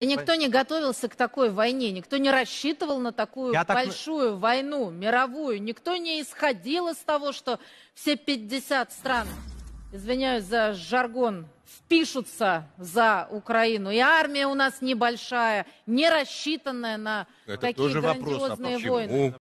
И никто не готовился к такой войне, никто не рассчитывал на такую Я так- большую войну, мировую, никто не исходил из того, что все 50 стран, извиняюсь за жаргон, впишутся за Украину. И армия у нас небольшая, не рассчитанная на Это такие тоже вопрос, а грандиозные войны.